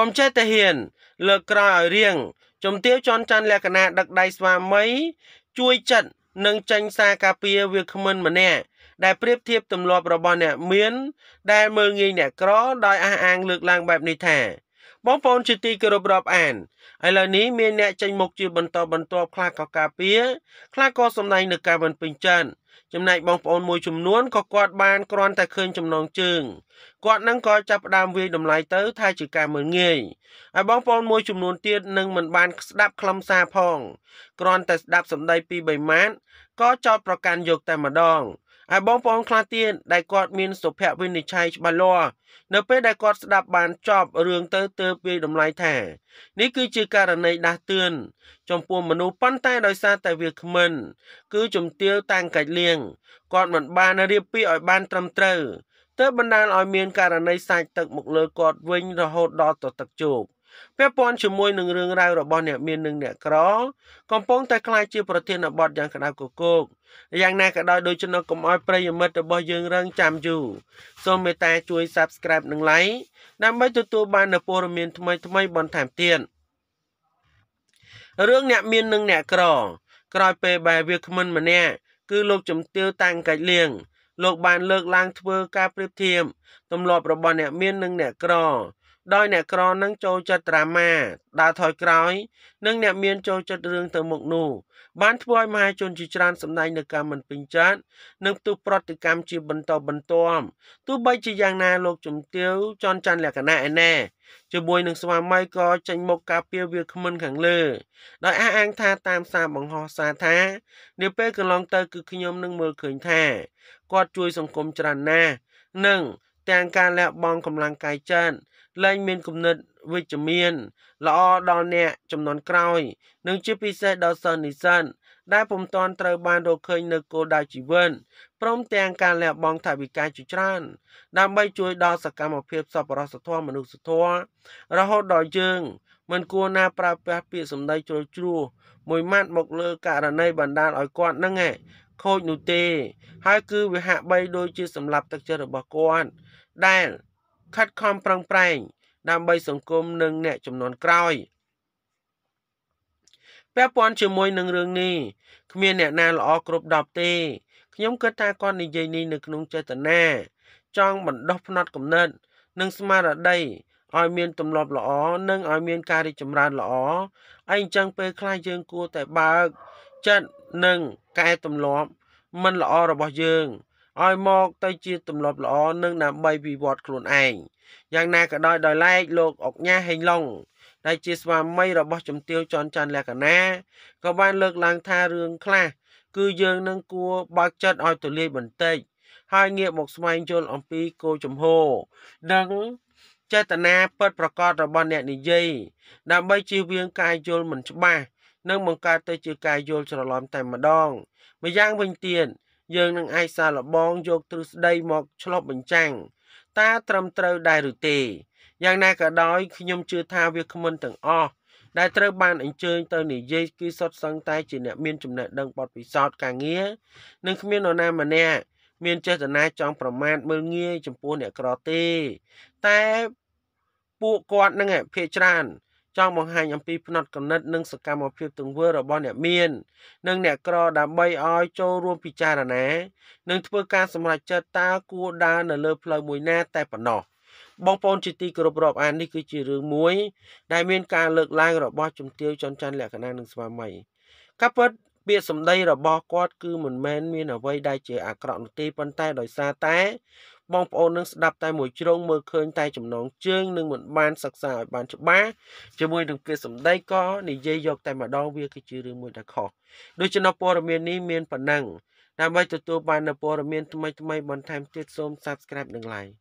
កុំចេះតែហ៊ានលើកក្រោយឲ្យរៀងជំទាវចន់ច័ន្ទលក្ខណៈដឹកដៃស្វាមីជួយចិត្តនិងចាញ់សារការពារវាគ្មិនម្នាក់ដែលប្រៀបធៀបទម្លាប់របស់អ្នកមាន ដែលមើលងាយអ្នកក្រដោយអះអាងលើកឡើងបែបនេះថាបងប្អូនជាទីគោរពរាប់អានឥឡូវនេះមានអ្នកចេញមុខជាបន្តបន្ទាប់ខ្លះក៏ការពារខ្លះក៏សម្ដែងនៅការមិនពេញចិត្តចំណែកបងប្អូនមួយចំនួនក៏គាត់បានគ្រាន់តែឃើញចំណងជើងគាត់នឹងក៏ចាប់ផ្ដើមវាយតម្លៃទៅថាជាការមើលងាយហើយបងប្អូនមួយចំនួនទៀតនឹងមិនបានស្ដាប់ខ្លឹមសារផងគ្រាន់តែស្ដាប់សម្ដីពីបីម៉ាត់ក៏ចោទប្រកាន់យកតែម្ដងឯបងប្អូនខ្លះទៀតដែលគាត់មានសុភវិនិច្ឆ័យច្បាស់លាស់នៅពេលដែលគាត់ស្ដាប់បានចប់រឿងទៅទើបវាតម្លៃថានេះគឺជាករណីដាស់តឿនចំពោះមនុស្សប៉ុន្តែដោយសារតែវាគ្មិនគឺជំទាវតាំងកាច់លៀងគាត់មិនបានរៀបពីឲ្យបានត្រឹមត្រូវទើបបណ្ដាលឲ្យមានករណីសាច់ទឹកមកលើគាត់វិញរហូតដល់ទៅទឹកជោគពាក់ព័ន្ធជាមួយនឹងរឿងរ៉ាវរបស់អ្នកមាននិងអ្នកក្រកំពុងតែក្លាយជាប្រធានបទយ៉ាងក្តៅគគោកយ៉ាងណាក៏ដោយដូចចំណុចកុំឲ្យប្រិយមិត្តរបស់យើង រងចាំយូរសូមមេត្តាជួយ Subscribe និង Like ដើម្បីទទួលបាននូវព័ត៌មាន ថ្មីៗបន្ថែមទៀតរឿងអ្នកមាននិងអ្នកក្រក្រោយពេលបែរវាគ្មិនម្នាក់គឺលោកជំទាវតាំងកាច់លៀងលោក បានលើកឡើងធ្វើការប្រៀបធៀបទម្លាប់របស់អ្នកមាននិងអ្នកក្រដោយអ្នកក្រនឹងចូលចិត្តត្រាម៉ាដើរថយក្រោយ និងអ្នកមានចូលចិត្តរឿងទៅមុខនោះបានធ្វើឲ្យមហាជនជាច្រើនសម្ដែងនៅកម្មមិនពេញចិត្តនិងផ្ទុះប្រតិកម្មជាបន្តបន្ទាប់ទោះបីជាយ៉ាងណាលោកជំទាវចន់ច័ន្ទលក្ខណៈឯណែជាមួយនឹងស្វាមីក៏ចេញមុខការពារវាគ្មិនខាងលើដោយអះអាងថាតាមសារបង្ហោះសារថានាពេលកន្លងទៅគឺខ្ញុំនឹងមើលឃើញថាគាត់ជួយសង្គមច្រើនណាស់និងទាំងការលះបង់កម្លាំងកាយចិត្តលែងមានគំនិតវិជ្ជមានល្អដល់អ្នកចំនួនក្រោយនិងជាពិសេសដល់សិស្សនិស្សិតដែលពុំទាន់ត្រូវបានរកឃើញនៅគោលដៅជីវិតព្រមទាំងការលះបង់ថវិកាជាច្រើនដើម្បីជួយដល់សកម្មភាពសប្បុរសធម៌មនុស្សធម៌រហូតដល់យើង មិនគួរណាប្រើប្រាស់ពាក្យសម្ដីជ្រុលជ្រួសមួយម៉ាត់មកលើករណីបណ្ដាលឲ្យគាត់នឹងឯងខូចនោះទេ ហើយគឺវាហាក់បីដូចជាសម្លាប់ទឹកចិត្តរបស់គាត់ដែលខិតខំប្រឹងប្រែងដើម្បីសង្គមនិងអ្នកចំនួនក្រោយពាក់ព័ន្ធជាមួយនឹងរឿងនេះគ្មានអ្នកណាល្អគ្រប់10ទេខ្ញុំគិតថាគាត់និយាយនេះនៅក្នុងចេតនាចង់បណ្ដោះផ្នត់គំនិត និងស្មារតីឲ្យមានទម្លាប់ល្អនិងឲ្យមានការរីកចម្រើនល្អឯអញ្ចឹងពេលខ្លះយើងគួរតែបើកចិត្តនិងកែទម្លាប់ មិនល្អរបស់យើងឲ្យមកទៅជាទម្លាប់ល្អនិងដើម្បីវិវត្តខ្លួនឯងយ៉ាងណាក៏ដោយដោយឡែកលោកអុកញ៉ាហេងឡុងដែលជាស្វាមីរបស់ជំទាវចន់ច័ន្ទលក្ខណាក៏បានលើកឡើងថារឿងខ្លះគឺយើងនឹងគួរបើកចិត្តឲ្យទូលាយបន្តិចហើយងាកមកស្វែងយល់អំពីគោលជំហរនិងចេតនាពិតប្រាកដរបស់អ្នកនិយាយដើម្បីជៀសវាងការយល់មិនច្បាស់និងបង្កើតទៅជាការយល់ច្រឡំតែម្ដង ម្យ៉ាងវិញទៀតយើងនឹងអាចសាឡបងយកទ្រឹស្ដីមកឆ្លុះបញ្ចាំងតើត្រឹមត្រូវដែរឬទេយ៉ាងណាក៏ដោយខ្ញុំជឿថាវាគ្មិនទាំងអស់ដែលត្រូវបានអញ្ជើញទៅនិយាយគឺសុទ្ធសឹងតែជាអ្នកមានចំណេះដឹងបទពិសោធន៍ការងារនិងគ្មាននរណាម្នាក់មានចេតនាចង់ប្រមាថមើលងាយចំពោះអ្នកក្រទេ តែពួកគាត់នឹងភាកច្រើនចង់បង្ហាញអំពីផ្នត់គំនិតនិងសកម្មភាពទង្វើរបស់អ្នកមាន និងអ្នកក្រដើម្បីឲ្យចូលរួមពិចារណា និងធ្វើការសម្រេចចិត្តតើគួរដើរនៅលើ ផ្លូវមួយណាតែប៉ុណ្ណោះបងប្អូនជាទីគោរពរាប់អាននេះគឺជារឿងមួយដែលមានការលើកឡើងរបស់ ជំទាវចន់ច័ន្ទលក្ខណៈនិងស្វាមីការពិតពាក្យសម្ដីរបស់គាត់គឺមិនមែនមានអ្វីដែលជាអាក្រក់នោះទេប៉ុន្តែដោយសារតែបងប្អូននឹងស្ដាប់តែមួយជ្រុងមើលឃើញតែចំណងជើងនឹងមិនបានសិក្សាឲ្យបានច្បាស់ជាមួយនឹងពាក្យសម្ដីក៏និយាយយកតែម្ដងវាគឺជារឿងមួយដែលខុសដូច្នេះព័ត៌មាននេះមានប៉ុណ្ណឹងដើម្បីទទួលបាននូវព័ត៌មានថ្មីៗបន្ថែមទៀតសូម Subscribe និង Like